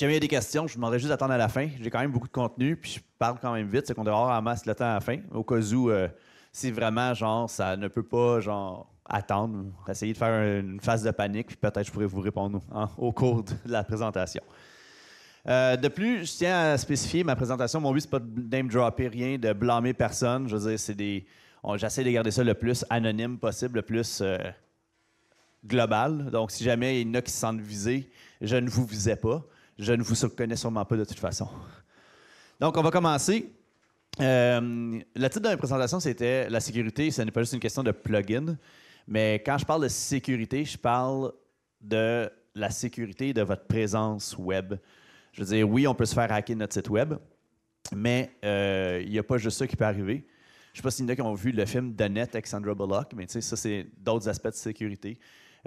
si jamais des questions, je vous demanderai juste d'attendre à la fin. J'ai quand même beaucoup de contenu, puis je parle quand même vite, c'est qu'on devrait avoir la masse le temps à la fin, au cas où, euh, si vraiment, genre, ça ne peut pas, genre, attendre, essayer de faire une phase de panique, puis peut-être je pourrais vous répondre au cours de la présentation. Euh, de plus, je tiens à spécifier ma présentation. Mon but, c'est pas de name dropper rien, de blâmer personne. Je veux dire, c'est des. J'essaie de garder ça le plus anonyme possible, le plus euh, global. Donc, si jamais il y en a qui se sentent visés, je ne vous visais pas je ne vous connais sûrement pas de toute façon. Donc, on va commencer. Euh, le titre de ma présentation, c'était La sécurité, ce n'est pas juste une question de plugin, mais quand je parle de sécurité, je parle de la sécurité de votre présence web. Je veux dire, oui, on peut se faire hacker notre site web, mais euh, il n'y a pas juste ça qui peut arriver. Je ne sais pas s'il y en a ont vu le film Donette avec Sandra Bullock, mais ça, c'est d'autres aspects de sécurité.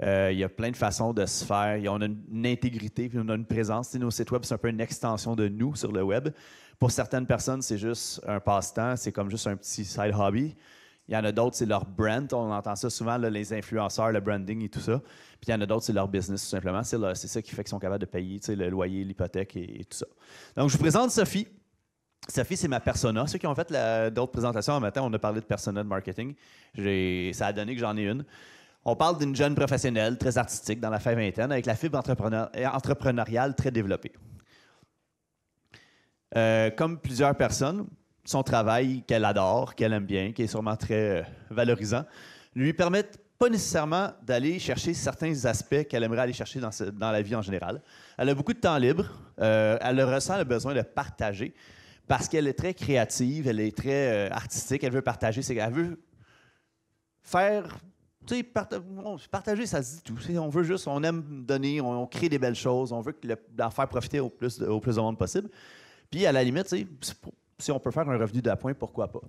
Euh, il y a plein de façons de se faire. On a une, intégrité, puis on a une présence. nos sites web, c'est un peu une extension de nous sur le web. Pour certaines personnes, c'est juste un passe-temps, c'est comme juste un petit side hobby. Il y en a d'autres, c'est leur brand. On entend ça souvent, les influenceurs, le branding et tout ça. Puis il y en a d'autres, c'est leur business, tout simplement. C'est ça qui fait qu'ils sont capables de payer le loyer, l'hypothèque et, tout ça. Donc, je vous présente Sophie. Sophie, c'est ma persona. Ceux qui ont fait d'autres présentations un matin, on a parlé de persona de marketing. Ça a donné que j'en ai une. On parle d'une jeune professionnelle très artistique dans la fin vingtaine avec la fibre euh, entrepreneuriale très développée. Euh, comme plusieurs personnes, son travail qu'elle adore, qu'elle aime bien, qui est sûrement très valorisant, euh, valorisant, lui permet pas nécessairement d'aller chercher certains aspects qu'elle aimerait aller chercher dans, la vie en général. Elle a beaucoup de temps libre, elle ressent le besoin de partager parce qu'elle est très créative, elle est très artistique, elle veut partager, elle veut faire tu partager, ça se dit tout. on veut juste, on aime donner, on, crée des belles choses, on veut que faire profiter au plus, de, au plus monde possible. Puis à la limite, si on peut faire un revenu d'appoint, pourquoi pas?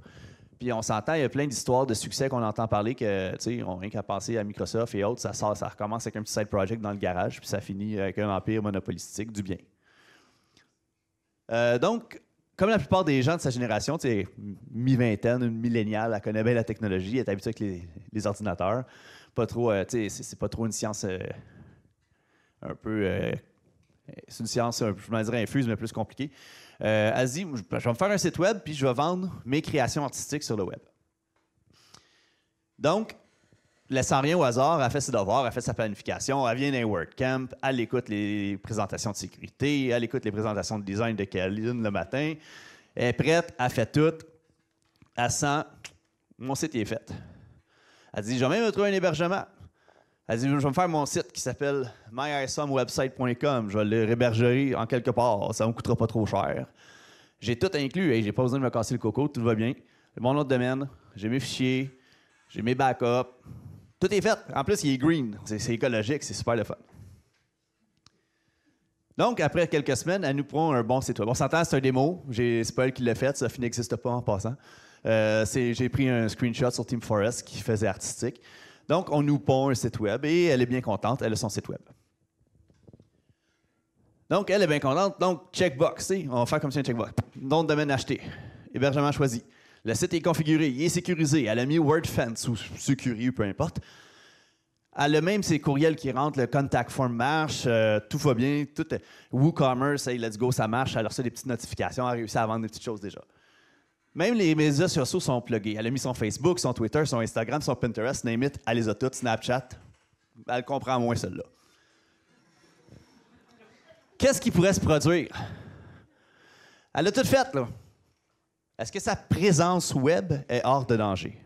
Puis on s'entend, il y a plein d'histoires de succès qu'on entend parler que, tu rien qu'à passer à Microsoft et autres, ça ça recommence avec un petit side project dans le garage, puis ça finit avec un empire monopolistique du bien. Euh, donc, comme la plupart des gens de sa génération, mi-vingtaine, une milléniale, elle connaît bien la technologie, elle est habituée avec les, ordinateurs. Pas trop, euh, c'est pas trop une science euh, un peu. Euh, c'est une science, je vais dire infuse, mais plus compliquée. elle se dit je vais me faire un site web, puis je vais vendre mes créations artistiques sur le web. Donc, laissant rien au hasard, elle fait ses devoirs, elle fait sa planification, elle vient d'un WordCamp, elle écoute les présentations de sécurité, elle écoute les présentations de design de Kaline le matin, elle est prête, elle fait tout, elle sent mon site est fait. Elle dit Je vais même trouver un hébergement. Elle dit Je vais me faire mon site qui s'appelle myisomwebsite.com, je vais le hébergerie en quelque part, ça ne me coûtera pas trop cher. J'ai tout inclus, et n'ai j'ai pas besoin de me casser le coco, tout va bien. Mon autre domaine, j'ai mes fichiers, j'ai mes backups, tout est fait. En plus, il est green. C'est écologique, c'est super le fun. Donc, après quelques semaines, elle nous prend un bon site web. On s'entend, c'est un démo. C'est pas elle qui l'a fait. ça n'existe pas en passant. Euh, j'ai pris un screenshot sur Team Forest qui faisait artistique. Donc, on nous pond un site web et elle est bien contente. Elle a son site web. Donc, elle est bien contente. Donc, checkbox. On va faire comme si un checkbox. Nom domaine acheté. Hébergement choisi. Le site est configuré, il est sécurisé. Elle a mis WordFence ou ou peu importe. Elle a même ses courriels qui rentrent, le contact form marche, euh, tout va bien. Tout, WooCommerce, hey, let's go, ça marche. Elle a reçu des petites notifications, elle a réussi à vendre des petites choses déjà. Même les médias sociaux sont pluggés. Elle a mis son Facebook, son Twitter, son Instagram, son Pinterest, name it, elle les a toutes, Snapchat. Elle comprend moins celle-là. Qu'est-ce qui pourrait se produire? Elle a tout fait, là. Est-ce que sa présence web est hors de danger?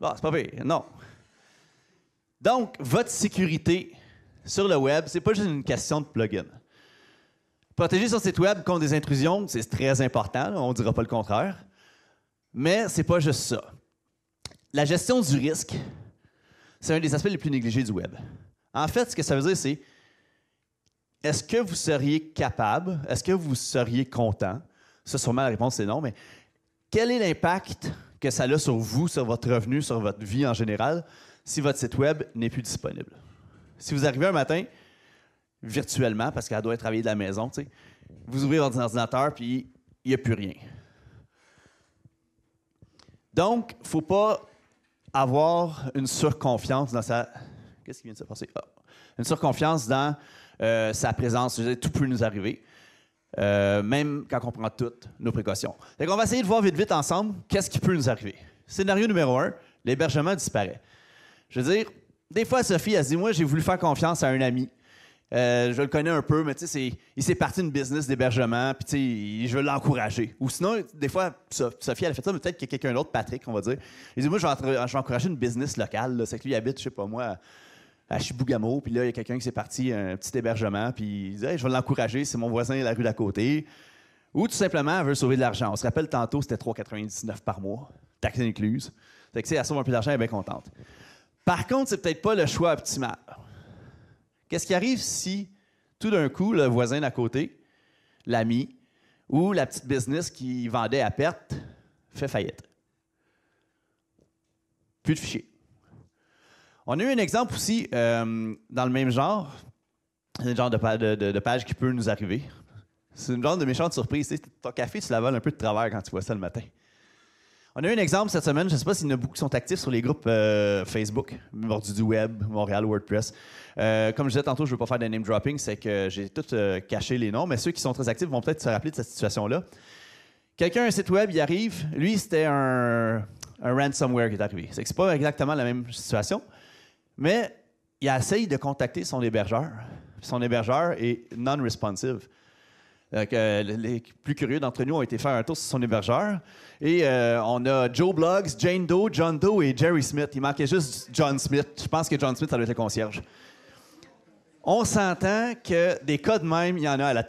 Bon, ah, c'est pas vrai, non. Donc, votre sécurité sur le web, c'est pas juste une question de plugin. Protéger son site web contre des intrusions, c'est très important, on ne dira pas le contraire. Mais c'est pas juste ça. La gestion du risque, c'est un des aspects les plus négligés du web. En fait, ce que ça veut dire, c'est est-ce que vous seriez capable, est-ce que vous seriez content ça, sûrement, la réponse, c'est non, mais quel est l'impact que ça a sur vous, sur votre revenu, sur votre vie en général, si votre site Web n'est plus disponible? Si vous arrivez un matin, virtuellement, parce qu'elle doit travailler de la maison, vous ouvrez votre ordinateur, puis il n'y a plus rien. Donc, il ne faut pas avoir une surconfiance dans sa. Qu'est-ce qui vient de se passer? Ah, une surconfiance dans euh, sa présence. Tout peut nous arriver. Euh, même quand on prend toutes nos précautions. Donc, on va essayer de voir vite, vite ensemble qu'est-ce qui peut nous arriver. Scénario numéro un, l'hébergement disparaît. Je veux dire, des fois, Sophie, elle dit Moi, j'ai voulu faire confiance à un ami. Euh, je le connais un peu, mais tu sais, il s'est parti d'une business d'hébergement, puis tu sais, je veux l'encourager. Ou sinon, des fois, Sophie, elle a fait ça, mais peut-être a quelqu'un d'autre, Patrick, on va dire, il dit Moi, je vais, encourager une business locale, c'est que lui habite, je sais pas moi, à Chibougamau. Puis là, il y a quelqu'un qui s'est parti un petit hébergement. Puis il dit Je vais l'encourager, c'est mon voisin de la rue d'à côté. Ou tout simplement, elle veut sauver de l'argent. On se rappelle tantôt, c'était 3,99 par mois, taxes incluses. Fait que, si elle sauve un peu d'argent, elle est bien contente. Par contre, c'est peut-être pas le choix optimal. Qu'est-ce qui arrive si, tout d'un coup, le voisin d'à côté, l'ami, ou la petite business qui vendait à perte fait faillite? Plus de fichiers. On a eu un exemple aussi euh, dans le même genre. C'est le genre de, de, page qui peut nous arriver. C'est une genre de méchante surprise. ton café, tu l'avales un peu de travers quand tu vois ça le matin. On a eu un exemple cette semaine. Je ne sais pas s'il y en a beaucoup qui sont actifs sur les groupes euh, Facebook, du Web, Montréal, WordPress. Euh, comme je disais tantôt, je ne veux pas faire de name dropping, c'est que j'ai tout caché les noms, mais ceux qui sont très actifs vont peut-être se rappeler de cette situation-là. Quelqu'un a un site web, il arrive. Lui, c'était un, ransomware qui est arrivé. C'est que c'est pas exactement la même situation, mais il essaye de contacter son hébergeur. Son hébergeur est non-responsive. Euh, les plus curieux d'entre nous ont été faire un tour sur son hébergeur. Et euh, on a Joe Bloggs, Jane Doe, John Doe et Jerry Smith. Il manquait juste John Smith. Je pense que John Smith, ça doit être le concierge. On s'entend que des cas de même, il y en a à la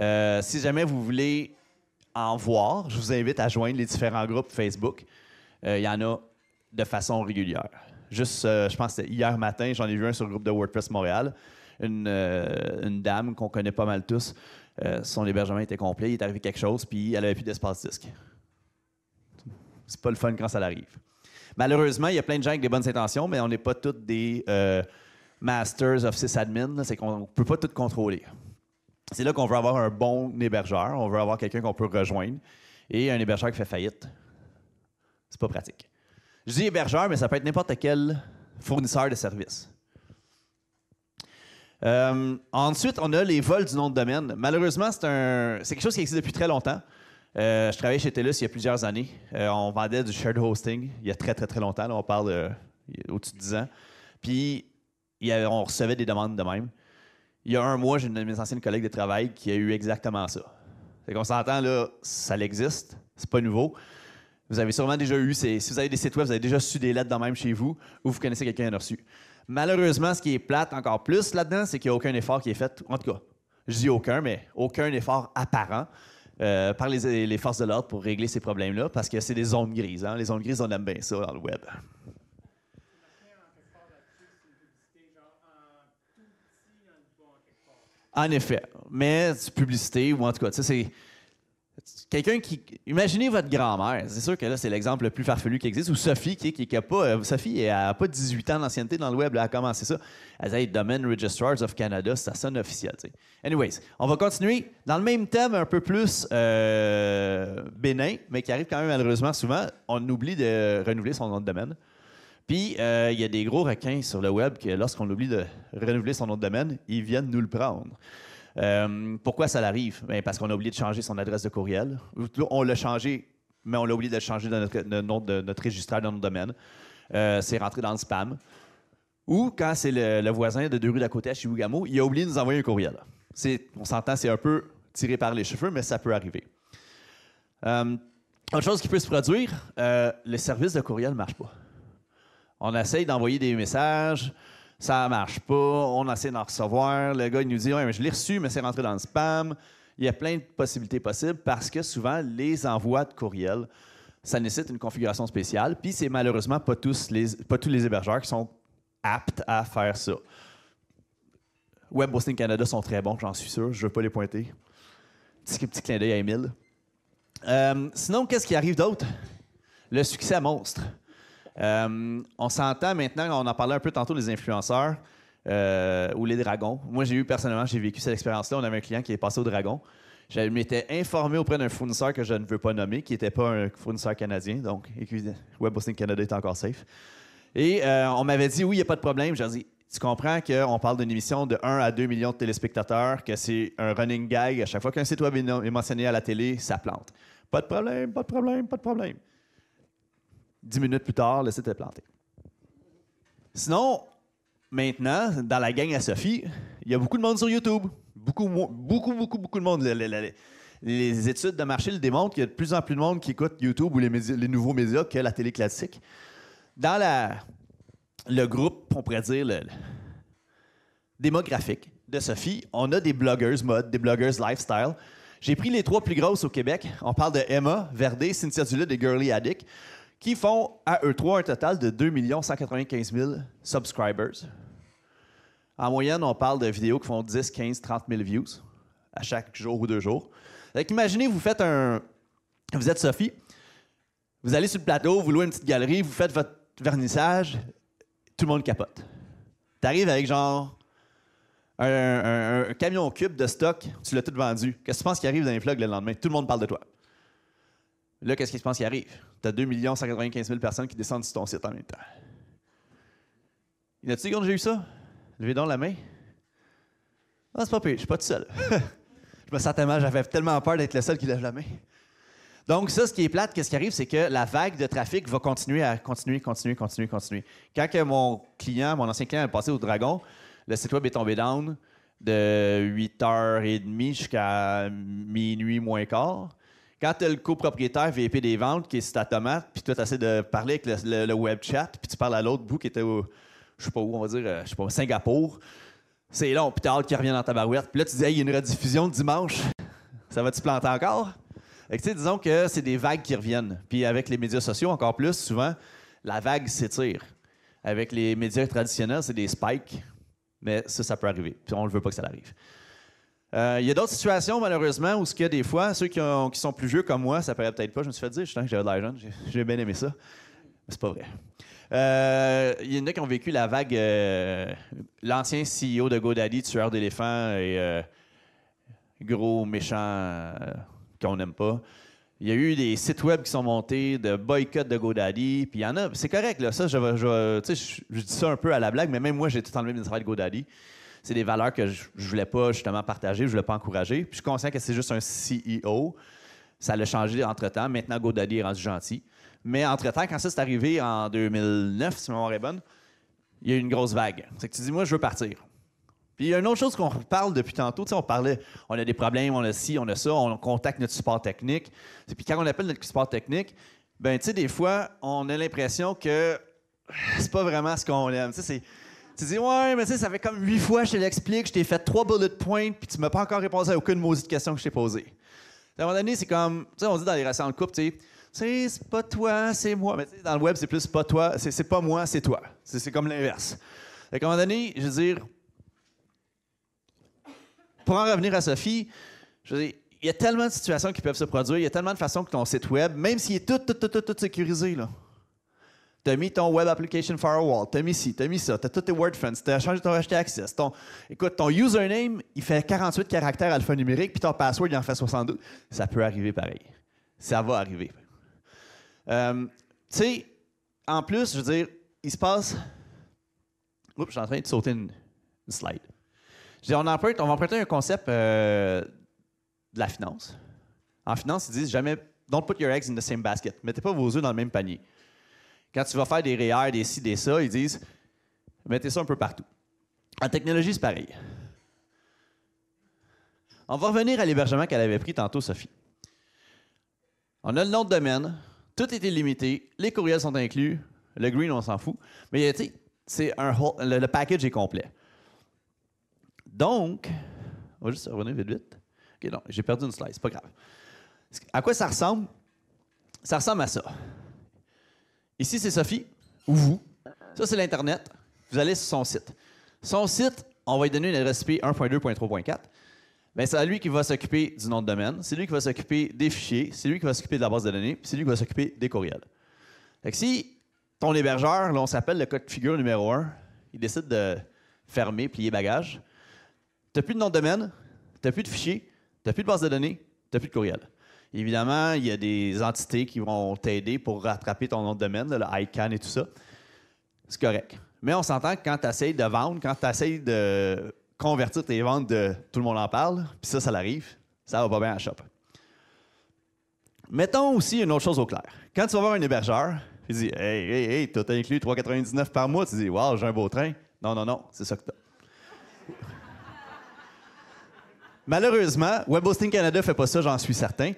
euh, si jamais vous voulez en voir, je vous invite à joindre les différents groupes Facebook. il y en a de façon régulière. Juste, euh, je pense que hier matin, j'en ai vu un sur le groupe de WordPress Montréal. Une, euh, dame qu'on connaît pas mal tous. Euh, son hébergement était complet, il est arrivé quelque chose, puis elle avait plus d'espace disque. C'est pas le fun quand ça arrive. Malheureusement, il y a plein de gens avec des bonnes intentions, mais on n'est pas tous des masters of sysadmin. C'est qu'on ne peut pas tout contrôler. C'est là qu'on veut avoir un bon hébergeur. On veut avoir quelqu'un qu'on peut rejoindre. Et un hébergeur qui fait faillite, c'est pas pratique. Je dis hébergeur, mais ça peut être n'importe quel fournisseur de services. Euh, ensuite, on a les vols du nom de domaine. Malheureusement, c'est quelque chose qui existe depuis très longtemps. Euh, je travaillais chez TELUS il y a plusieurs années. Euh, on vendait du shared hosting il y a très, très, très longtemps. on parle au-dessus de 10 ans. Puis, il on recevait des demandes de même. Il y a un mois, j'ai une de mes collègues de travail qui a eu exactement ça. C'est qu'on s'entend, là, ça existe, c'est pas nouveau. Vous avez sûrement déjà eu, si vous avez des sites web, vous avez déjà su des lettres dans même chez vous ou vous connaissez quelqu'un qui en a reçu. Malheureusement, ce qui est plate encore plus là-dedans, c'est qu'il n'y a aucun effort qui est fait. En tout cas, je dis aucun, mais aucun effort apparent euh, par les, forces de l'ordre pour régler ces problèmes-là, parce que c'est des zones grises. Hein. Les zones grises, on aime bien ça dans le web. En effet. Mais c'est publicité, ou en tout cas, tu sais, c'est Quelqu'un qui. Imaginez votre grand-mère. C'est sûr que là, c'est l'exemple le plus farfelu qui existe. Ou Sophie, qui, qui, a pas. Euh, Sophie, n'a pas 18 ans d'ancienneté dans le web. elle a commencé ça. Elle dit Domain Registrars of Canada, ça sonne officiel. Anyways, on va continuer dans le même thème, un peu plus euh, bénin, mais qui arrive quand même malheureusement souvent. On oublie de renouveler son nom de domaine. Puis, euh, il y a des gros requins sur le web que lorsqu'on oublie de renouveler son nom de domaine, ils viennent nous le prendre. Euh, pourquoi ça l'arrive? Ben, parce qu'on a oublié de changer son adresse de courriel. On l'a changé, mais on l'a oublié de changer dans notre, de, dans notre domaine. Euh, c'est rentré dans le spam. Ou quand c'est le, voisin de deux rues d'à côté à Chibougamau, il a oublié de nous envoyer un courriel. on s'entend, c'est un peu tiré par les cheveux, mais ça peut arriver. Euh, autre chose qui peut se produire, le service de courriel ne marche pas. On essaye d'envoyer des messages, ça marche pas, on essaie d'en recevoir, le gars nous dit ouais, mais je l'ai reçu mais c'est rentré dans le spam. Il y a plein de possibilités possibles parce que souvent les envois de courriel, ça nécessite une configuration spéciale, puis c'est malheureusement pas tous les pas tous les hébergeurs qui sont aptes à faire ça. Web Hosting Canada sont très bons, j'en suis sûr, je veux pas les pointer. Petit, clin d'œil à Emile. Euh, sinon, qu'est-ce qui arrive d'autre? Le succès monstre. Euh, on s'entend maintenant, on en parlait un peu tantôt, des influenceurs euh, ou les dragons. Moi, j'ai eu personnellement, j'ai vécu cette expérience-là. On avait un client qui est passé au dragon. Je m'étais informé auprès d'un fournisseur que je ne veux pas nommer, qui n'était pas un fournisseur canadien, donc Web Hosting Canada est encore safe. Et euh, on m'avait dit, oui, il n'y a pas de problème. J'ai dit, tu comprends qu'on parle d'une émission de 1 à 2 millions de téléspectateurs, que c'est un running gag. À chaque fois qu'un site web est mentionné à la télé, ça plante. Pas de problème, pas de problème, pas de problème. Dix minutes plus tard, le site est planté. Sinon, maintenant, dans la gang à Sophie, il y a beaucoup de monde sur YouTube. Beaucoup, beaucoup, beaucoup, beaucoup de monde. Les, études de marché le démontrent qu'il y a de plus en plus de monde qui écoute YouTube ou les, nouveaux médias que la télé classique. Dans le groupe, on pourrait dire, le, démographique de Sophie, on a des blogueuses mode, des blogueuses lifestyle. J'ai pris les trois plus grosses au Québec. On parle de Emma, Verdé, Cynthia Dulé, et Girly Addict qui font à eux trois un total de 2 195 000 subscribers. En moyenne, on parle de vidéos qui font 10, 15, 30 000 views à chaque jour ou deux jours. imaginez, vous faites un. Vous êtes Sophie, vous allez sur le plateau, vous louez une petite galerie, vous faites votre vernissage, tout le monde capote. Tu arrives avec genre un, camion cube de stock, tu l'as tout vendu. Qu'est-ce que tu penses qui arrive dans les vlogs le lendemain? Tout le monde parle de toi. Là, qu'est-ce qui se passe qui arrive? Tu as 2 195 000 personnes qui descendent sur ton site en même temps. Il y a j'ai eu ça? Levez donc la main. Ah, c'est pas pire, je suis pas tout seul. je me sens tellement... j'avais tellement peur d'être le seul qui lève la main. Donc, ça, ce qui est plate, qu'est-ce qui arrive, c'est que la vague de trafic va continuer à continuer, continuer, continuer, continuer. Quand que mon client, mon ancien client, est passé au Dragon, le site web est tombé down de 8h30 jusqu'à minuit moins quart. Quand tu le copropriétaire VIP des ventes qui est sur ta tomate, puis toi, tu essaies de parler avec le, web chat, puis tu parles à l'autre bout qui était au, je sais pas où, on va dire, euh, je sais pas, Singapour. C'est long, puis t'as hâte qu'il revienne dans ta barouette. Puis là, tu dis, il y a une rediffusion dimanche. Ça va-tu planter encore? Fait que, disons que c'est des vagues qui reviennent. Puis avec les médias sociaux, encore plus, souvent, la vague s'étire. Avec les médias traditionnels, c'est des spikes. Mais ça, ça peut arriver. Puis on ne veut pas que ça arrive. Euh, il y a d'autres situations, malheureusement, où ce qu'il y a des fois, ceux qui, sont plus vieux comme moi, ça paraît peut-être pas, je me suis fait dire, je suis que j'avais de la jeune, j'ai bien aimé ça. Mais c'est pas vrai. Euh, il y en a qui ont vécu la vague, euh, l'ancien CEO de GoDaddy, tueur d'éléphants et gros méchant qu'on n'aime pas. Il y a eu des sites web qui sont montés de boycott de GoDaddy, puis il y en a, c'est correct, là, ça, je, dis ça un peu à la blague, mais même moi, j'ai tout enlevé mes travail de GoDaddy c'est des valeurs que je, ne voulais pas justement partager, je voulais pas encourager. Puis je suis conscient que c'est juste un CEO. Ça l'a changé entre-temps. Maintenant, GoDaddy est rendu gentil. Mais entre-temps, quand ça s'est arrivé en 2009, si ma mémoire est bonne, il y a eu une grosse vague. C'est que tu dis, moi, je veux partir. Puis il y a une autre chose qu'on parle depuis tantôt, Tu sais, on parlait, on a des problèmes, on a ci, on a ça, on contacte notre support technique. Puis quand on appelle notre support technique, ben tu sais, des fois, on a l'impression que c'est pas vraiment ce qu'on aime. Tu sais, tu dis, ouais, mais tu sais, ça fait comme huit fois que je te l'explique, je t'ai fait trois bullet points, puis tu m'as pas encore répondu à aucune maudite question que je t'ai posée. À un moment donné, c'est comme, tu sais, on dit dans les relations de couple, tu sais, c'est pas toi, c'est moi. Mais tu sais, dans le web, c'est plus pas toi, c'est pas moi, c'est toi. C'est comme l'inverse. À un moment donné, je veux dire, pour en revenir à Sophie, je veux dire, il y a tellement de situations qui peuvent se produire, il y a tellement de façons que ton site web, même s'il est tout, tout, tout, tout, tout sécurisé, là, T'as mis ton Web Application Firewall, t'as mis ci, t'as mis ça, t'as tous tes tu t'as changé ton hashtag, Ton, écoute, ton username, il fait 48 caractères alphanumériques, puis ton password, il en fait 62. Ça peut arriver pareil. Ça va arriver. Euh, tu sais, en plus, je veux dire, il se passe. Oups, je suis en train de sauter une, slide. Je veux on, on va emprunter un concept euh, de la finance. En finance, ils disent jamais, don't put your eggs in the same basket. Mettez pas vos œufs dans le même panier. Quand tu vas faire des REER, des ci, des ça, ils disent mettez ça un peu partout. En technologie, c'est pareil. On va revenir à l'hébergement qu'elle avait pris tantôt, Sophie. On a le nom de domaine, tout est illimité, les courriels sont inclus, le green, on s'en fout. Mais tu sais, c'est un le, le, package est complet. Donc, on va juste revenir vite vite. OK, non, j'ai perdu une slide, c'est pas grave. À quoi ça ressemble? Ça ressemble à ça. Ici, c'est Sophie, ou vous. Ça, c'est l'Internet. Vous allez sur son site. Son site, on va lui donner une adresse IP 1.2.3.4. Mais c'est à lui qui va s'occuper du nom de domaine, c'est lui qui va s'occuper des fichiers, c'est lui qui va s'occuper de la base de données, c'est lui qui va s'occuper des courriels. si ton hébergeur, on s'appelle le code figure numéro 1, il décide de fermer, plier bagage, tu n'as plus de nom de domaine, tu n'as plus de fichier, tu n'as plus de base de données, tu n'as plus de courriel. Évidemment, il y a des entités qui vont t'aider pour rattraper ton nom de domaine, le ICANN et tout ça. C'est correct. Mais on s'entend que quand tu essayes de vendre, quand tu essayes de convertir tes ventes de tout le monde en parle, puis ça, ça l'arrive, ça va pas bien à la shop. Mettons aussi une autre chose au clair. Quand tu vas voir un hébergeur, il dit Hey, hey, hey, as inclus 3,99 par mois, tu dis Waouh, j'ai un beau train. Non, non, non, c'est ça que as. Malheureusement, Web Hosting Canada fait pas ça, j'en suis certain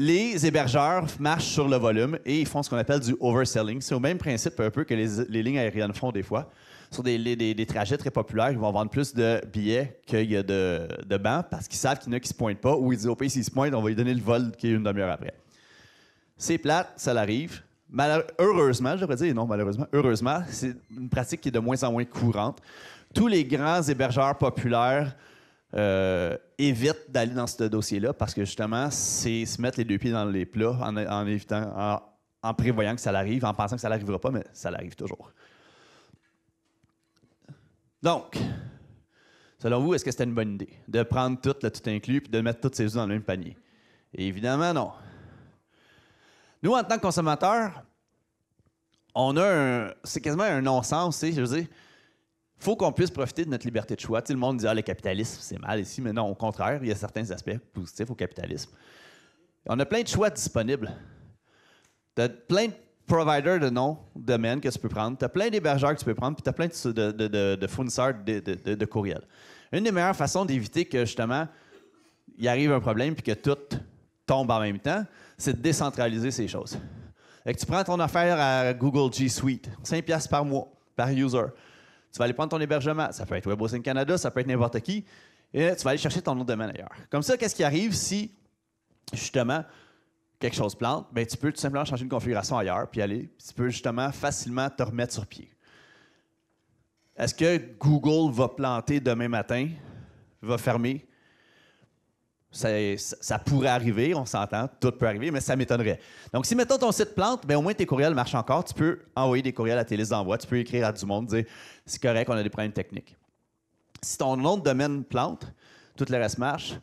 les hébergeurs marchent sur le volume et ils font ce qu'on appelle du overselling. C'est au même principe un peu que les, lignes aériennes font des fois. Sur des, des, trajets très populaires, ils vont vendre plus de billets qu'il y a de, de bancs parce qu'ils savent qu'il y en a qui ne se pointent pas ou ils disent au pays s'ils se pointent, on va lui donner le vol qui est une demi-heure après. C'est plate, ça l'arrive. Heureusement, je devrais dire non, malheureusement, heureusement, c'est une pratique qui est de moins en moins courante. Tous les grands hébergeurs populaires euh, évite d'aller dans ce dossier-là parce que justement, c'est se mettre les deux pieds dans les plats en, évitant, en, prévoyant que ça arrive, en pensant que ça n'arrivera pas, mais ça l'arrive toujours. Donc, selon vous, est-ce que c'était une bonne idée de prendre tout le tout inclus puis de mettre toutes ces œufs dans le même panier? Évidemment, non. Nous, en tant que consommateurs, on a C'est quasiment un non-sens, je veux dire faut qu'on puisse profiter de notre liberté de choix. Tu le monde dit, ah, le capitalisme, c'est mal ici, mais non, au contraire, il y a certains aspects positifs au capitalisme. On a plein de choix disponibles. Tu as plein de providers de noms, de domaines que tu peux prendre, tu as plein d'hébergeurs que tu peux prendre, puis tu as plein de, fournisseurs de, courriels. Une des meilleures façons d'éviter que, justement, il arrive un problème puis que tout tombe en même temps, c'est de décentraliser ces choses. Et que tu prends ton affaire à Google G Suite, 5$ par mois, par user tu vas aller prendre ton hébergement. Ça peut être in Canada, ça peut être n'importe qui. Et tu vas aller chercher ton nom de domaine ailleurs. Comme ça, qu'est-ce qui arrive si, justement, quelque chose plante? Bien, tu peux tout simplement changer une configuration ailleurs, puis aller, tu peux justement facilement te remettre sur pied. Est-ce que Google va planter demain matin, va fermer? Ça, pourrait arriver, on s'entend, tout peut arriver, mais ça m'étonnerait. Donc, si mettons ton site plante, mais ben, au moins tes courriels marchent encore. Tu peux envoyer des courriels à tes listes d'envoi, tu peux écrire à du monde, dire c'est correct, on a des problèmes techniques. Si ton nom de domaine plante, tout le reste marche,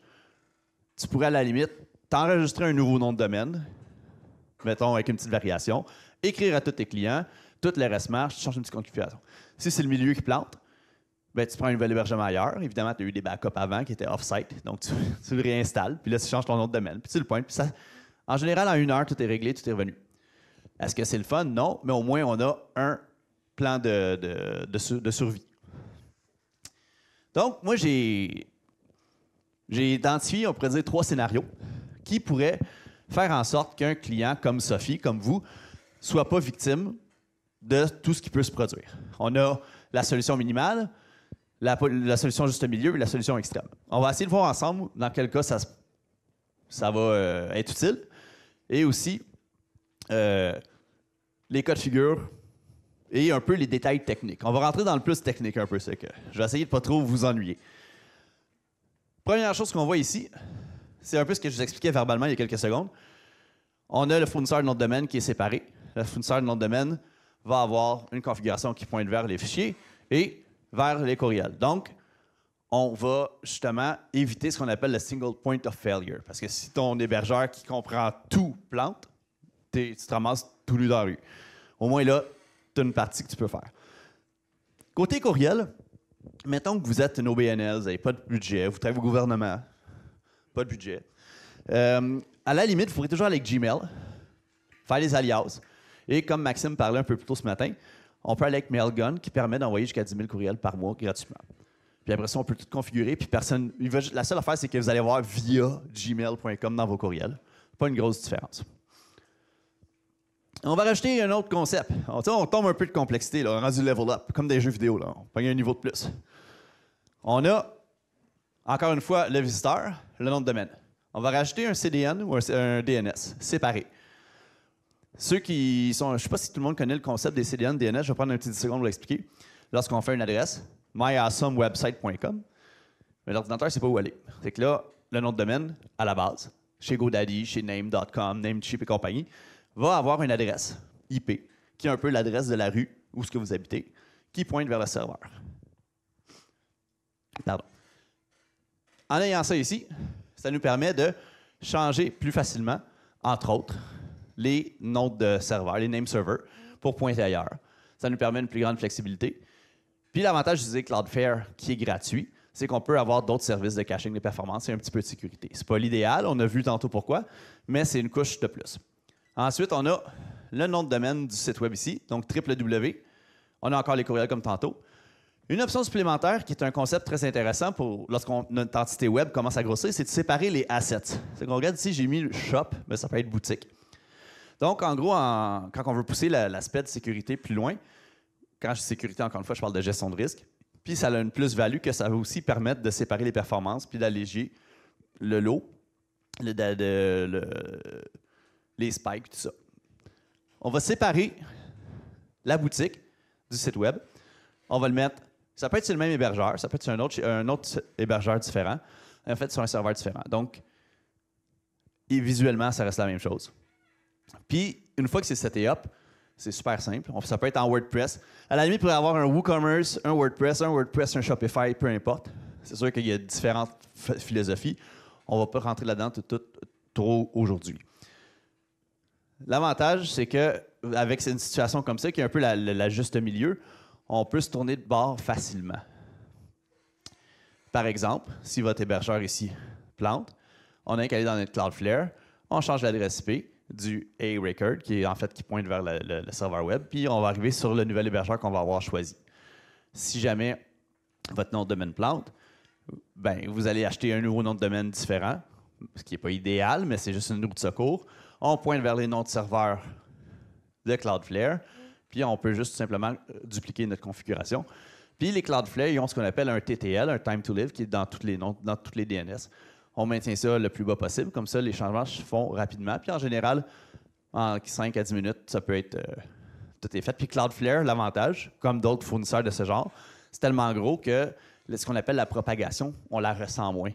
tu pourrais à la limite t'enregistrer un nouveau nom de domaine, mettons avec une petite variation, écrire à tous tes clients, tout le reste marche, tu changes une petite configuration. Si c'est le milieu qui plante, ben, tu prends une nouvel hébergement ailleurs. Évidemment, tu as eu des backups avant qui étaient off-site, donc tu, tu, le réinstalles, puis là, tu changes ton autre domaine, puis tu le pointes. en général, en une heure, tout est réglé, tout est revenu. Est-ce que c'est le fun? Non, mais au moins, on a un plan de, survie. Donc, moi, j'ai identifié, on pourrait dire, trois scénarios qui pourraient faire en sorte qu'un client comme Sophie, comme vous, soit pas victime de tout ce qui peut se produire. On a la solution minimale, la, solution juste milieu et la solution extrême. On va essayer de voir ensemble dans quel cas ça, ça va euh, être utile. Et aussi, euh, les cas de figure et un peu les détails techniques. On va rentrer dans le plus technique un peu, c'est que je vais essayer de ne pas trop vous ennuyer. Première chose qu'on voit ici, c'est un peu ce que je vous expliquais verbalement il y a quelques secondes. On a le fournisseur de notre domaine qui est séparé. Le fournisseur de notre domaine va avoir une configuration qui pointe vers les fichiers et vers les courriels. Donc, on va justement éviter ce qu'on appelle le single point of failure. Parce que si ton hébergeur qui comprend tout plante, tu te ramasses tout le dans la rue. Au moins là, tu as une partie que tu peux faire. Côté courriel, mettons que vous êtes une OBNL, vous n'avez pas de budget, vous travaillez au gouvernement, pas de budget. Euh, à la limite, vous pourrez toujours aller avec Gmail, faire les alias. Et comme Maxime parlait un peu plus tôt ce matin, on peut aller avec Mailgun qui permet d'envoyer jusqu'à 10 000 courriels par mois gratuitement. Puis après ça, on peut tout configurer. Puis personne. La seule affaire, c'est que vous allez voir via gmail.com dans vos courriels. Pas une grosse différence. On va rajouter un autre concept. On, tombe un peu de complexité, on rend du level up, comme des jeux vidéo. Là. On paye un niveau de plus. On a, encore une fois, le visiteur, le nom de domaine. On va rajouter un CDN ou un DNS séparé. Ceux qui sont. Je ne sais pas si tout le monde connaît le concept des CDN, DNS. Je vais prendre une petite seconde pour l'expliquer. Lorsqu'on fait une adresse, myawesomewebsite.com, mais l'ordinateur ne sait pas où aller. C'est que là, le nom de domaine, à la base, chez GoDaddy, chez Name.com, Namecheap et compagnie, va avoir une adresse IP, qui est un peu l'adresse de la rue où ce que vous habitez, qui pointe vers le serveur. Pardon. En ayant ça ici, ça nous permet de changer plus facilement, entre autres, les noms de serveurs, les name servers, pour pointer ailleurs. Ça nous permet une plus grande flexibilité. Puis l'avantage d'utiliser Cloudflare, qui est gratuit, c'est qu'on peut avoir d'autres services de caching de performance, et un petit peu de sécurité. C'est pas l'idéal, on a vu tantôt pourquoi, mais c'est une couche de plus. Ensuite, on a le nom de domaine du site web ici, donc www. On a encore les courriels comme tantôt. Une option supplémentaire qui est un concept très intéressant pour lorsqu'on notre entité web commence à grossir, c'est de séparer les assets. C'est qu'on regarde ici, j'ai mis shop, mais ça peut être boutique. Donc, en gros, quand on veut pousser l'aspect de sécurité plus loin, quand je dis sécurité, encore une fois, je parle de gestion de risque. Puis ça a une plus-value que ça va aussi permettre de séparer les performances puis d'alléger le lot, les spikes, tout ça. On va séparer la boutique du site web. On va le mettre. Ça peut être sur le même hébergeur, ça peut être sur un autre, hébergeur différent, en fait, sur un serveur différent. Donc, visuellement, ça reste la même chose. Puis, une fois que c'est seté up, c'est super simple. Ça peut être en WordPress. À la limite, y avoir un WooCommerce, un WordPress, un WordPress, un Shopify, peu importe. C'est sûr qu'il y a différentes philosophies. On ne va pas rentrer là-dedans tout, trop aujourd'hui. L'avantage, c'est que avec une situation comme ça, qui est un peu la, juste milieu, on peut se tourner de bord facilement. Par exemple, si votre hébergeur ici plante, on a qu'à dans notre Cloudflare, on change l'adresse IP, du A-Record, qui est en fait qui pointe vers le, serveur web, puis on va arriver sur le nouvel hébergeur qu'on va avoir choisi. Si jamais votre nom de domaine plante, ben, vous allez acheter un nouveau nom de domaine différent, ce qui n'est pas idéal, mais c'est juste une roue de secours. On pointe vers les noms de serveurs de Cloudflare, puis on peut juste simplement euh, dupliquer notre configuration. Puis les Cloudflare, ils ont ce qu'on appelle un TTL, un Time to Live, qui est dans, toutes les noms, dans toutes les DNS on maintient ça le plus bas possible. Comme ça, les changements se font rapidement. Puis en général, en 5 à 10 minutes, ça peut être. Euh, tout est fait. Puis Cloudflare, l'avantage, comme d'autres fournisseurs de ce genre, c'est tellement gros que ce qu'on appelle la propagation, on la ressent moins.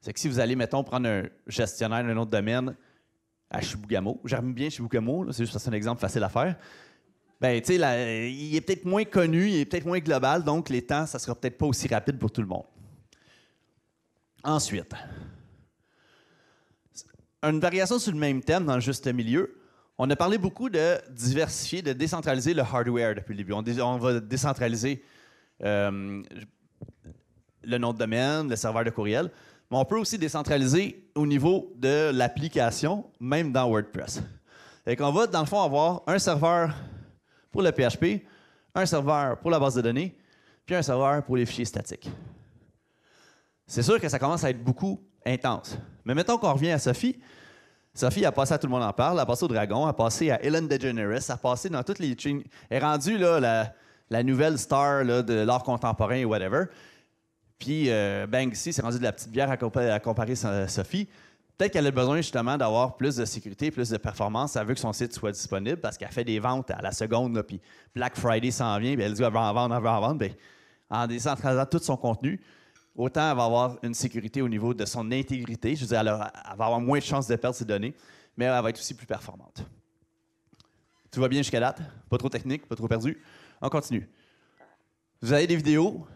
C'est que si vous allez, mettons, prendre un gestionnaire d'un autre domaine à Shibugamo, j'aime bien Shibugamo, c'est juste un exemple facile à faire. Ben, tu sais, il est peut-être moins connu, il est peut-être moins global, donc les temps, ça sera peut-être pas aussi rapide pour tout le monde. Ensuite, une variation sur le même thème dans le juste milieu. On a parlé beaucoup de diversifier, de décentraliser le hardware depuis le début. On, va décentraliser euh, le nom de domaine, le serveur de courriel. Mais on peut aussi décentraliser au niveau de l'application, même dans WordPress. Et qu'on va, dans le fond, avoir un serveur pour le PHP, un serveur pour la base de données, puis un serveur pour les fichiers statiques. C'est sûr que ça commence à être beaucoup intense. Mais mettons qu'on revient à Sophie. Sophie a passé à Tout le monde en parle, a passé au Dragon, a passé à Ellen DeGeneres, a passé dans toutes les... est rendue la, nouvelle star de l'art contemporain ou whatever. Puis euh, Banksy s'est rendu de la petite bière à, comparer, à Sophie. Peut-être qu'elle a besoin justement d'avoir plus de sécurité, plus de performance. Elle veut que son site soit disponible parce qu'elle fait des ventes à la seconde. puis Black Friday s'en vient, puis elle dit elle va en vendre, elle en vendre. Ben, en décentralisant tout son contenu, autant elle va avoir une sécurité au niveau de son intégrité, je veux dire, elle, va avoir moins de chances de perdre ses données, mais elle va être aussi plus performante. Tout va bien jusqu'à date? Pas trop technique, pas trop perdu? On continue. Vous avez des vidéos.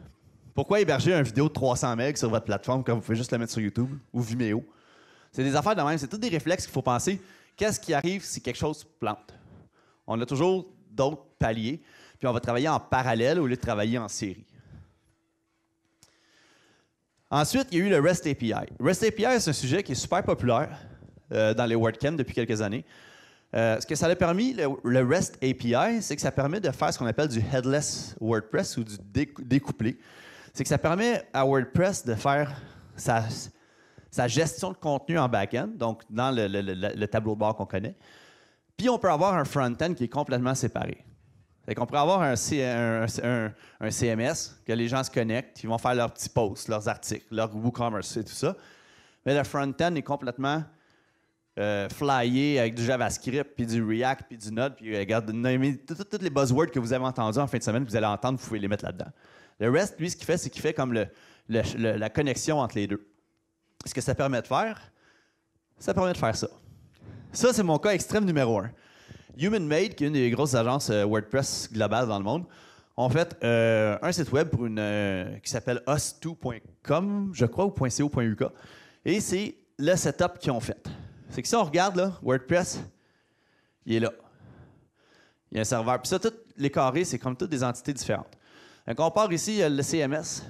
Pourquoi héberger une vidéo de 300 MB sur votre plateforme quand vous pouvez juste la mettre sur YouTube ou Vimeo? C'est des affaires de même, c'est tous des réflexes qu'il faut penser. Qu'est-ce qui arrive si quelque chose plante? On a toujours d'autres paliers, puis on va travailler en parallèle au lieu de travailler en série. Ensuite, il y a eu le REST API. REST API, est un sujet qui est super populaire euh, dans les WordCamps depuis quelques années. Euh, ce que ça a permis, le, REST API, c'est que ça permet de faire ce qu'on appelle du headless WordPress ou du découplé. C'est que ça permet à WordPress de faire sa, gestion de contenu en back-end, donc dans le tableau de bord qu'on connaît. Puis on peut avoir un front-end qui est complètement séparé. On qu'on pourrait avoir un, CMS, que les gens se connectent, ils vont faire leurs petits posts, leurs articles, leur WooCommerce et tout ça. Mais le front-end est complètement euh, flyé avec du JavaScript, puis du React, puis du Node, puis euh, regarde, toutes les buzzwords que vous avez entendus en fin de semaine, vous allez entendre, vous pouvez les mettre là-dedans. Le reste, lui, ce qu'il fait, c'est qu'il fait comme la connexion entre les deux. Ce que ça permet de faire, ça permet de faire ça. Ça, c'est mon cas extrême numéro un. Made, qui est une des grosses agences euh, WordPress globales dans le monde, ont fait euh, un site web euh, qui s'appelle us 2com je crois, ou .co.uk. Et c'est le setup qu'ils ont fait. C'est que si on regarde, là, WordPress, il est là. Il y a un serveur. Puis ça, tous les carrés, c'est comme toutes des entités différentes. Donc, on part ici, le CMS.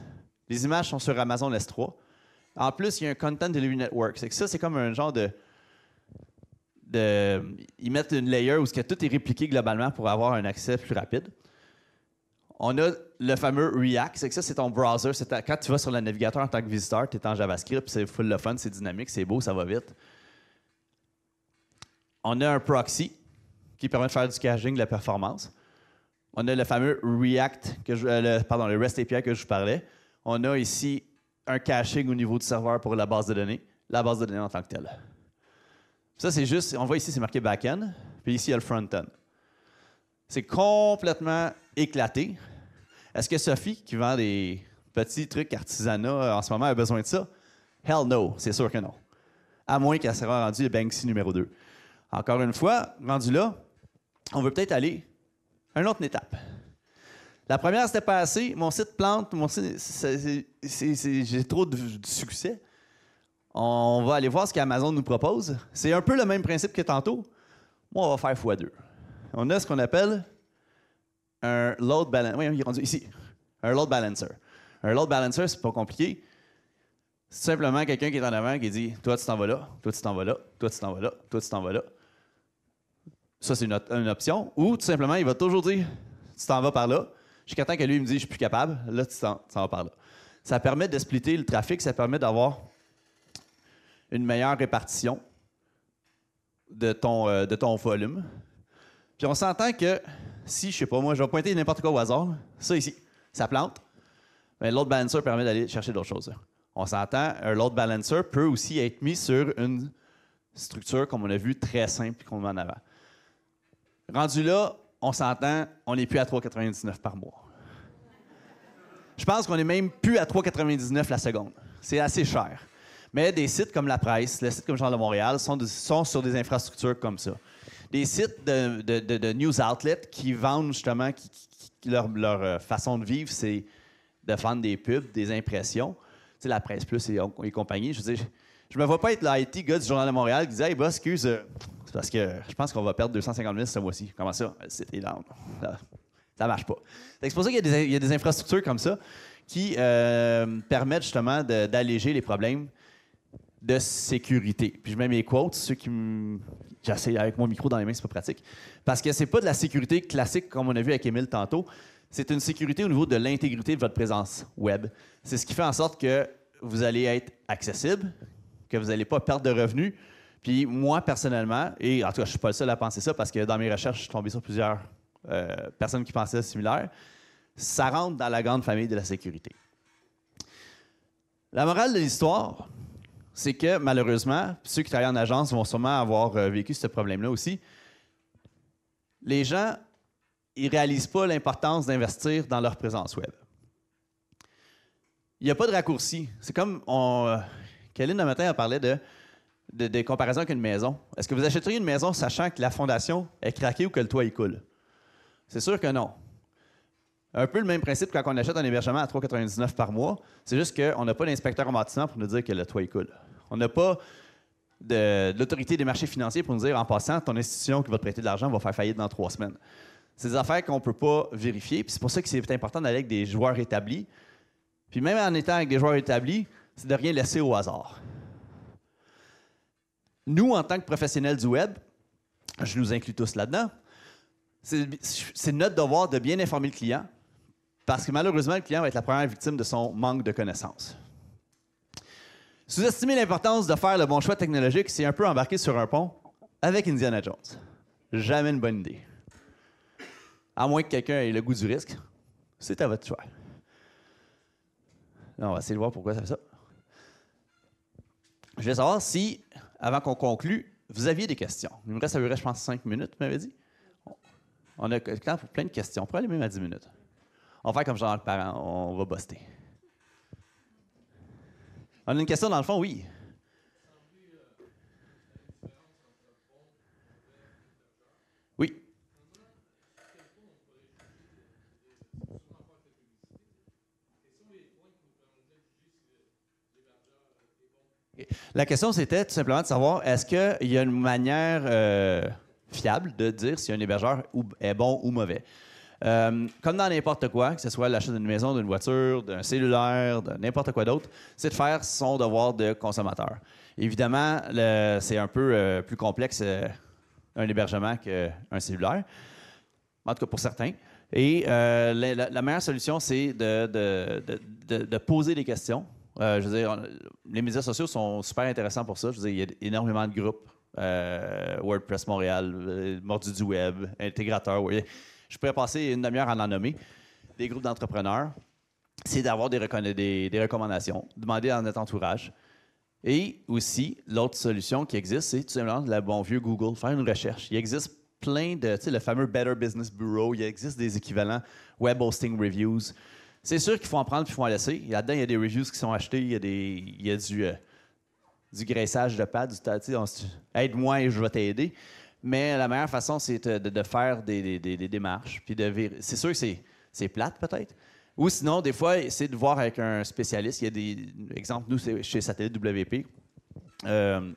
Les images sont sur Amazon S3. En plus, il y a un Content Delivery Network. C'est que ça, c'est comme un genre de ils mettent une layer où ce tout est répliqué globalement pour avoir un accès plus rapide. On a le fameux React, c'est que ça, c'est ton browser. quand tu vas sur le navigateur en tant que visiteur, tu es en JavaScript, c'est full of fun, c'est dynamique, c'est beau, ça va vite. On a un proxy qui permet de faire du caching de la performance. On a le fameux React, que je, euh, pardon, le REST API que je vous parlais. On a ici un caching au niveau du serveur pour la base de données, la base de données en tant que telle. Ça, c'est juste, on voit ici, c'est marqué back-end, puis ici, il y a le front-end. C'est complètement éclaté. Est-ce que Sophie, qui vend des petits trucs artisanaux euh, en ce moment, a besoin de ça? Hell no, c'est sûr que non. À moins qu'elle soit rendue le Banksy numéro 2. Encore une fois, rendu là, on veut peut-être aller à une autre étape. La première, c'était assez. Mon site plante, mon site, j'ai trop de succès on va aller voir ce qu'Amazon nous propose. C'est un peu le même principe que tantôt. Moi, on va faire x2. On a ce qu'on appelle un load balancer. Oui, il est ici. Un load balancer. Un load balancer, c'est pas compliqué. C'est simplement quelqu'un qui est en avant qui dit Toi, tu t'en vas là, toi, tu t'en vas là, toi, tu t'en vas là, toi, tu t'en vas là. Ça, c'est une, option. Ou tout simplement, il va toujours dire Tu t'en vas par là, jusqu'à temps que lui, il me dise Je suis plus capable, là, tu t'en vas par là. Ça permet de splitter le trafic, ça permet d'avoir une meilleure répartition de ton, euh, de ton volume. Puis on s'entend que si, je sais pas moi, je vais pointer n'importe quoi au hasard, ça ici, ça plante, mais l'autre balancer permet d'aller chercher d'autres choses. On s'entend, un load balancer peut aussi être mis sur une structure, comme on a vu, très simple qu'on met en avant. Rendu là, on s'entend, on n'est plus à 3,99 par mois. Je pense qu'on n'est même plus à 3,99 la seconde. C'est assez cher. Mais des sites comme La Presse, les sites comme Journal de Montréal sont, sur des infrastructures comme ça. Des sites de, news outlets qui vendent justement, leur, euh, façon de vivre, c'est de vendre des pubs, des impressions. Tu sais, La Presse Plus et, compagnie, je veux je me vois pas être l'IT gars du Journal de Montréal qui disait excuse, euh, c'est parce que je pense qu'on va perdre 250 000 ce mois-ci. Comment ça C'est énorme. Ça, marche pas. C'est pour ça qu'il y, a des infrastructures comme ça qui euh, permettent justement d'alléger les problèmes de sécurité. Puis je mets mes quotes, ceux qui me... J'essaie avec mon micro dans les mains, c'est pas pratique. Parce que c'est pas de la sécurité classique comme on a vu avec Émile tantôt. C'est une sécurité au niveau de l'intégrité de votre présence web. C'est ce qui fait en sorte que vous allez être accessible, que vous n'allez pas perdre de revenus. Puis moi, personnellement, et en tout cas, je suis pas le seul à penser ça parce que dans mes recherches, je suis tombé sur plusieurs euh, personnes qui pensaient similaire. Ça rentre dans la grande famille de la sécurité. La morale de l'histoire, c'est que malheureusement, ceux qui travaillent en agence vont sûrement avoir euh, vécu ce problème-là aussi. Les gens, ils réalisent pas l'importance d'investir dans leur présence web. Il n'y a pas de raccourci. C'est comme on, euh, Kéline, le matin, a parlé de, des comparaisons avec une maison. Est-ce que vous achèteriez une maison sachant que la fondation est craquée ou que le toit y coule? C'est sûr que non. Un peu le même principe quand on achète un hébergement à 3,99 par mois. C'est juste qu'on n'a pas d'inspecteur en bâtiment pour nous dire que le toit y coule. On n'a pas de, l'autorité des marchés financiers pour nous dire en passant, ton institution qui va te prêter de l'argent va faire faillite dans trois semaines. C'est des affaires qu'on ne peut pas vérifier. Puis c'est pour ça que c'est important d'aller avec des joueurs établis. Puis même en étant avec des joueurs établis, c'est de rien laisser au hasard. Nous, en tant que professionnels du web, je nous inclus tous là-dedans, c'est notre devoir de bien informer le client parce que malheureusement, le client va être la première victime de son manque de connaissances. Sous-estimer l'importance de faire le bon choix technologique, c'est un peu embarquer sur un pont avec Indiana Jones. Jamais une bonne idée. À moins que quelqu'un ait le goût du risque, c'est à votre choix. on va essayer de voir pourquoi ça fait ça. Je vais savoir si, avant qu'on conclue, vous aviez des questions. Il me reste, ça je pense, cinq minutes, vous m'avez dit. On a le temps pour plein de questions. On pourrait aller même à 10 minutes. On va faire comme genre, le Parent, on va boster. On a une question dans le fond, oui. Oui. La question, c'était tout simplement de savoir est-ce qu'il y a une manière euh, fiable de dire si un hébergeur est bon ou mauvais. Euh, comme dans n'importe quoi, que ce soit l'achat d'une maison, d'une voiture, d'un cellulaire, de n'importe quoi d'autre, c'est de faire son devoir de consommateur. Évidemment, c'est un peu euh, plus complexe euh, un hébergement qu'un cellulaire, en tout cas pour certains. Et la, meilleure solution, c'est de, poser des questions. je veux dire, les médias sociaux sont super intéressants pour ça. Je veux dire, il y a énormément de groupes. WordPress Montréal, Mordu du Web, Intégrateur, je pourrais passer une demi-heure à en nommer, des groupes d'entrepreneurs, c'est d'avoir des, recommandations, demander à notre entourage. Et aussi, l'autre solution qui existe, c'est tout simplement la bon vieux Google, faire une recherche. Il existe plein de, tu sais, le fameux Better Business Bureau, il existe des équivalents Web Hosting Reviews. C'est sûr qu'il faut en prendre puis il faut en laisser. Là-dedans, il y a des reviews qui sont achetés, il y a, des, il y a du, euh, du graissage de pattes, du Aide-moi et je vais t'aider. Mais la meilleure façon, c'est de, faire des, démarches. Puis de C'est sûr que c'est plate, peut-être. Ou sinon, des fois, c'est de voir avec un spécialiste. Il y a des exemples, nous, chez Satellite WP. Euh,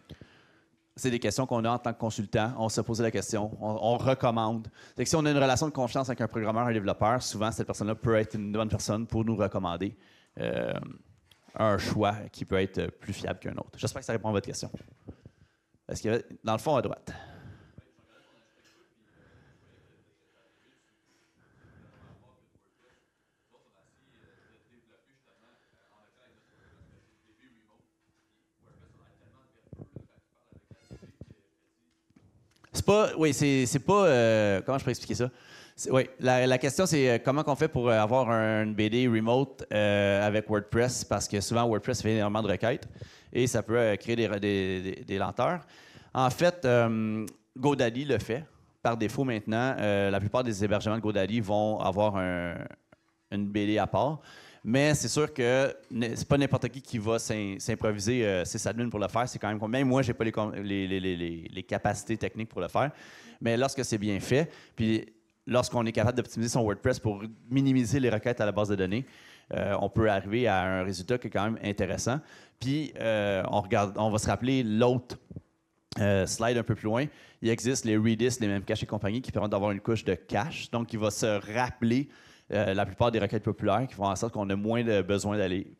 c'est des questions qu'on a en tant que consultant. On se pose la question, on, recommande. si on a une relation de confiance avec un programmeur, un développeur, souvent cette personne-là peut être une bonne personne pour nous recommander euh, un choix qui peut être plus fiable qu'un autre. J'espère que ça répond à votre question. dans le fond à droite? C'est pas. Oui, c'est pas. Euh, comment je peux expliquer ça? Oui, la, question, c'est euh, comment on fait pour euh, avoir une BD remote avec WordPress, parce que souvent WordPress fait énormément de requêtes et ça peut créer des, des, lenteurs. En fait, Godali GoDaddy le fait. Par défaut, maintenant, la plupart des hébergements de GoDaddy vont avoir un, une BD à part. Mais c'est sûr que c'est pas n'importe qui qui va s'improviser euh, ses admins pour le faire. C'est quand même même moi j'ai pas les, capacités techniques pour le faire. Mais lorsque c'est bien fait, puis lorsqu'on est capable d'optimiser son WordPress pour minimiser les requêtes à la base de données, euh, on peut arriver à un résultat qui est quand même intéressant. Puis euh, on va se rappeler l'autre slide un peu plus loin, il existe les redis, les mêmes caches et compagnie qui permettent d'avoir une couche de cache, donc il va se rappeler euh, la plupart des requêtes populaires qui font en sorte qu'on a moins de besoin d'aller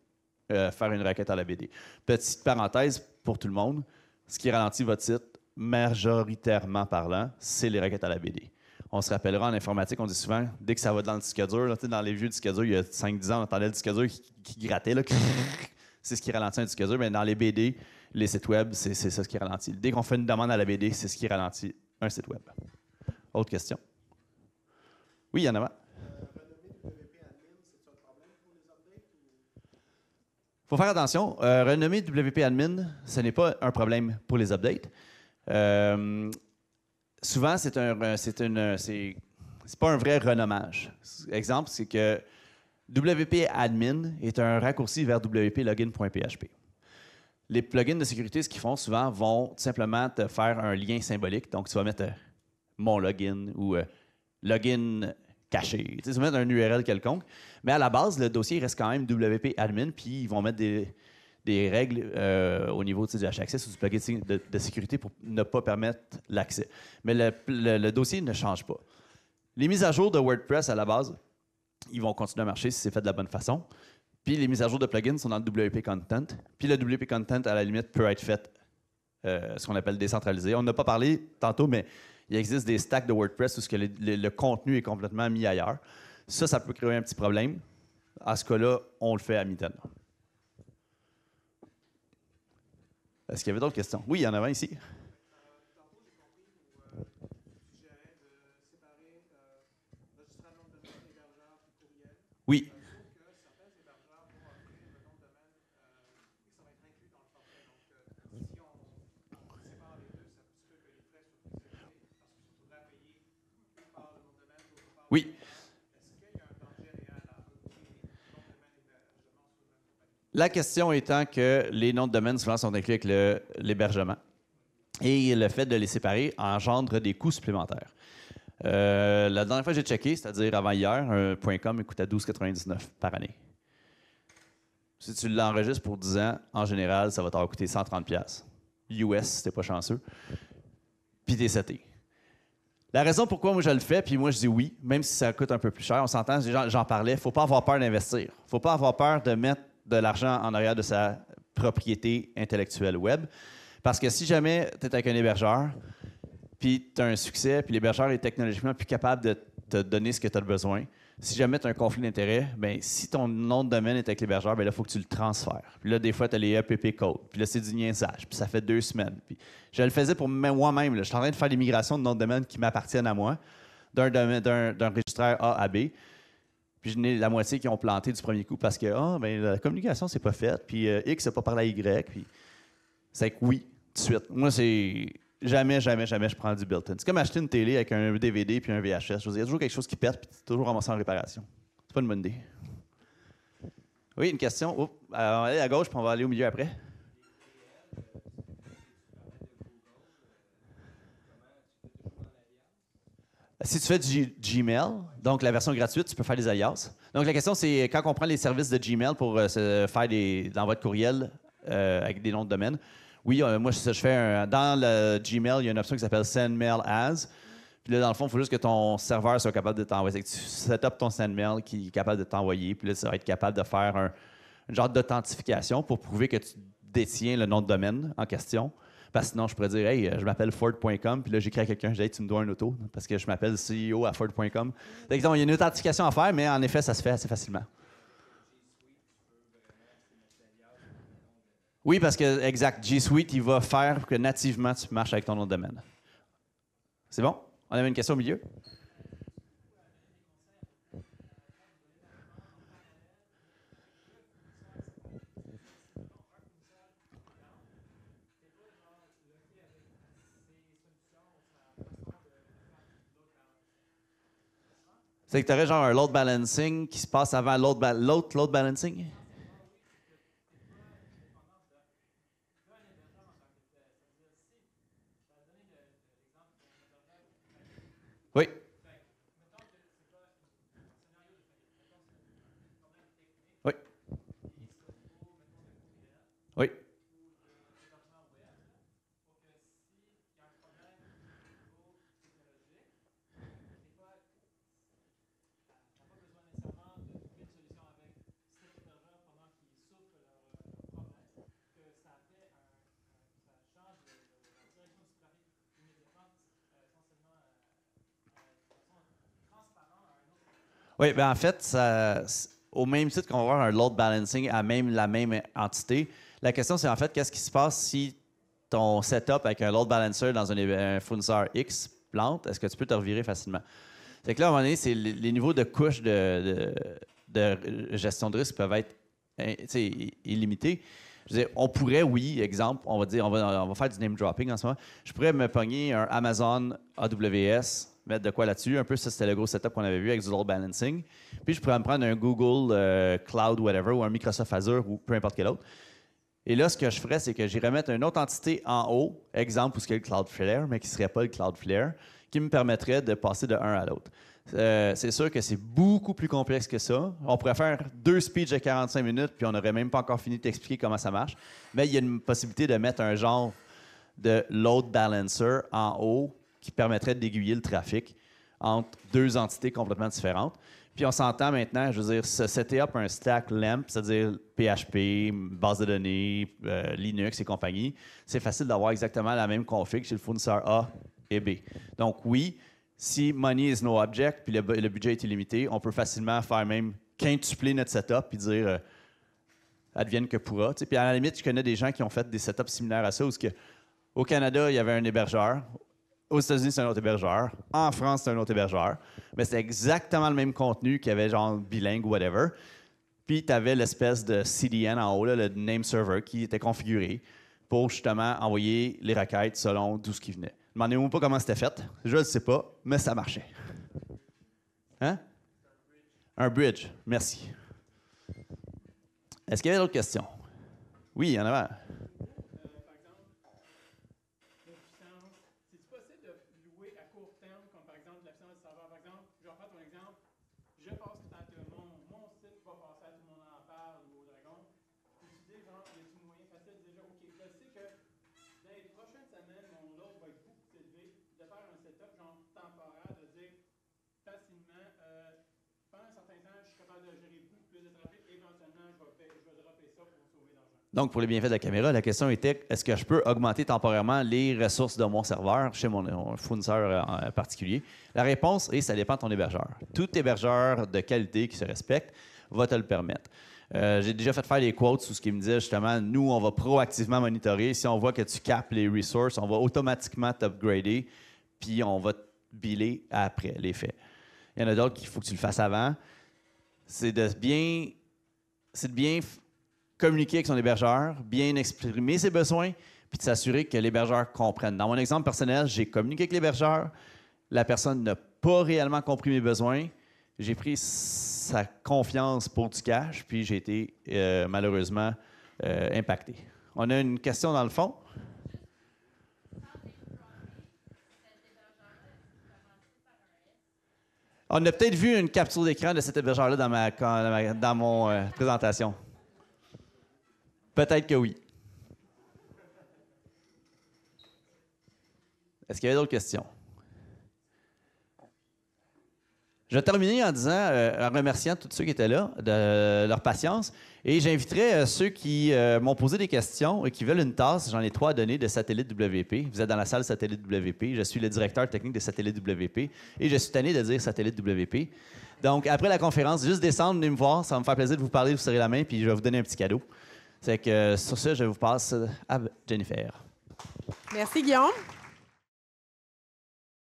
euh, faire une requête à la BD. Petite parenthèse pour tout le monde, ce qui ralentit votre site, majoritairement parlant, c'est les requêtes à la BD. On se rappellera en informatique, on dit souvent, dès que ça va dans le disque dur, dans les vieux disques durs, il y a 5-10 ans, on entendait le disque qui, grattait, c'est ce qui ralentit un disque dur, mais dans les BD, les sites web, c'est ça ce qui ralentit. Dès qu'on fait une demande à la BD, c'est ce qui ralentit un site web. Autre question? Oui, il y en a. Il faut faire attention. Euh, renommer WP Admin, ce n'est pas un problème pour les updates. Euh, souvent, c'est un, pas un vrai renommage. Exemple, c'est que WP Admin est un raccourci vers WP Login.php. Les plugins de sécurité, ce qu'ils font souvent, vont simplement te faire un lien symbolique. Donc, tu vas mettre mon login ou euh, login caché. ils vont mettre un URL quelconque. Mais à la base, le dossier reste quand même WP admin, puis ils vont mettre des, règles euh, au niveau du H-Access ou du plugin de, sécurité pour ne pas permettre l'accès. Mais le, dossier ne change pas. Les mises à jour de WordPress à la base, ils vont continuer à marcher si c'est fait de la bonne façon. Puis les mises à jour de plugins sont dans le WP Content. Puis le WP Content, à la limite, peut être fait euh, ce qu'on appelle décentralisé. On n'a pas parlé tantôt, mais il existe des stacks de WordPress où ce que le, contenu est complètement mis ailleurs. Ça, ça peut créer un petit problème. À ce cas-là, on le fait à mi-temps. Est-ce qu'il y avait d'autres questions? Oui, il y en avait ici. Oui. La question étant que les noms de domaine souvent sont inclus avec l'hébergement. Et le fait de les séparer engendre des coûts supplémentaires. Euh, la dernière fois que j'ai checké, c'est-à-dire avant hier, un .com coûtait 12,99 par année. Si tu l'enregistres pour 10 ans, en général, ça va t'avoir coûté 130$. US, si t'es pas chanceux. Puis t'es La raison pourquoi moi je le fais, puis moi je dis oui, même si ça coûte un peu plus cher, on s'entend, j'en parlais, faut pas avoir peur d'investir. faut pas avoir peur de mettre de l'argent en arrière de sa propriété intellectuelle web. Parce que si jamais tu es avec un hébergeur, puis tu as un succès, puis l'hébergeur est technologiquement plus capable de te donner ce que tu as besoin, si jamais tu as un conflit d'intérêt, ben, si ton nom de domaine est avec l'hébergeur, ben là, il faut que tu le transfères. Puis là, des fois, tu as les EPP codes. Puis là, c'est du niaisage. Puis ça fait deux semaines. Puis je le faisais pour moi-même. Je suis en train de faire l'immigration de noms de domaine qui m'appartiennent à moi, d'un registraire A à B. Puis je la moitié qui ont planté du premier coup parce que ah, ben, la communication, c'est pas faite, puis euh, X n'a pas parlé à Y. Puis c'est que oui, tout de suite. Moi, c'est. Jamais, jamais, jamais je prends du built-in. C'est comme acheter une télé avec un DVD puis un VHS. il y a toujours quelque chose qui pète, puis toujours ramassé en réparation. C'est pas une bonne idée. Oui, une question. on va aller à gauche, puis on va aller au milieu après. Si tu fais du Gmail, donc la version gratuite, tu peux faire des alias. Donc la question, c'est quand on prend les services de Gmail pour euh, se faire des envois de courriel euh, avec des noms de domaine, oui, euh, moi, je, fais un, dans le Gmail, il y a une option qui s'appelle Send Mail As. Puis là, dans le fond, il faut juste que ton serveur soit capable de t'envoyer. C'est Que tu set up ton mail » qui est capable de t'envoyer. Puis là, ça va être capable de faire un genre d'authentification pour prouver que tu détiens le nom de domaine en question. Parce que sinon, je pourrais dire, hey, euh, je m'appelle Ford.com, puis là, j'écris à quelqu'un, je dis, tu me dois un auto, parce que je m'appelle CEO à Ford.com. Il y a une authentification à faire, mais en effet, ça se fait assez facilement. Oui, parce que, exact, G Suite, il va faire que nativement, tu marches avec ton nom de domaine. C'est bon? On avait une question au milieu? C'est que tu genre un load balancing qui se passe avant l'autre l'autre load balancing? Oui, ben en fait, au même titre qu'on va avoir un load balancing à même la même entité, la question c'est en fait qu'est-ce qui se passe si ton setup avec un load balancer dans un, fournisseur X plante, est-ce que tu peux te revirer facilement? C'est que là, à un moment donné, c'est les, niveaux de couche de, gestion de risque peuvent être euh, illimités. Je veux dire, on pourrait, oui, exemple, on va dire, on on va faire du name dropping en ce moment. Je pourrais me pogner un Amazon AWS mettre de quoi là-dessus. Un peu, ça, c'était le gros setup qu'on avait vu avec du load balancing. Puis, je pourrais me prendre un Google euh, Cloud, whatever, ou un Microsoft Azure, ou peu importe quel autre. Et là, ce que je ferais, c'est que j'irais mettre une autre entité en haut, exemple pour ce le Cloudflare, mais qui ne serait pas le Cloudflare, qui me permettrait de passer de un à l'autre. Euh, c'est sûr que c'est beaucoup plus complexe que ça. On pourrait faire deux speeches de 45 minutes, puis on n'aurait même pas encore fini de t'expliquer comment ça marche. Mais il y a une possibilité de mettre un genre de load balancer en haut qui permettrait d'aiguiller le trafic entre deux entités complètement différentes. Puis on s'entend maintenant, je veux dire, se setter up un stack LAMP, c'est-à-dire PHP, base de données, euh, Linux et compagnie, c'est facile d'avoir exactement la même config chez le fournisseur A et B. Donc oui, si money is no object, puis le, budget est illimité, on peut facilement faire même quintupler notre setup puis dire euh, advienne que pourra. puis à la limite, je connais des gens qui ont fait des setups similaires à ça où que, au Canada, il y avait un hébergeur. Aux États-Unis, c'est un autre hébergeur. En France, c'est un autre hébergeur. Mais c'est exactement le même contenu qu'il y avait, genre bilingue ou whatever. Puis, tu avais l'espèce de CDN en haut, le name server, qui était configuré pour justement envoyer les requêtes selon d'où ce qui venait. Demandez-moi pas comment c'était fait. Je ne sais pas, mais ça marchait. Hein? Un bridge. Merci. Est-ce qu'il y avait d'autres questions? Oui, il y en avait. Donc, pour les bienfaits de la caméra, la question était est-ce que je peux augmenter temporairement les ressources de mon serveur chez mon fournisseur euh, en particulier La réponse est ça dépend de ton hébergeur. Tout hébergeur de qualité qui se respecte va te le permettre. Euh, j'ai déjà fait faire des quotes sous ce qui me disait justement nous, on va proactivement monitorer. Si on voit que tu capes les ressources, on va automatiquement t'upgrader, puis on va te biller après les faits. Il y en a d'autres qu'il faut que tu le fasses avant. C'est de bien. C'est de bien communiquer avec son hébergeur, bien exprimer ses besoins, puis de s'assurer que l'hébergeur comprenne. Dans mon exemple personnel, j'ai communiqué avec l'hébergeur, la personne n'a pas réellement compris mes besoins, j'ai pris sa confiance pour du cash, puis j'ai été euh, malheureusement euh, impacté. On a une question dans le fond. On a peut-être vu une capture d'écran de cet hébergeur-là dans, ma, dans, mon euh, présentation. Peut-être que oui. Est-ce qu'il y avait d'autres questions? Je vais terminer en disant, euh, en remerciant tous ceux qui étaient là de leur patience. Et j'inviterai euh, ceux qui euh, m'ont posé des questions et qui veulent une tasse. J'en ai trois données de Satellite WP. Vous êtes dans la salle Satellite WP. Je suis le directeur technique de Satellite WP. Et je suis tanné de dire Satellite WP. Donc, après la conférence, juste descendre, venez me voir. Ça me faire plaisir de vous parler, vous serrer la main, puis je vais vous donner un petit cadeau. C'est que sur ce, je vous passe à Jennifer. Merci, Guillaume.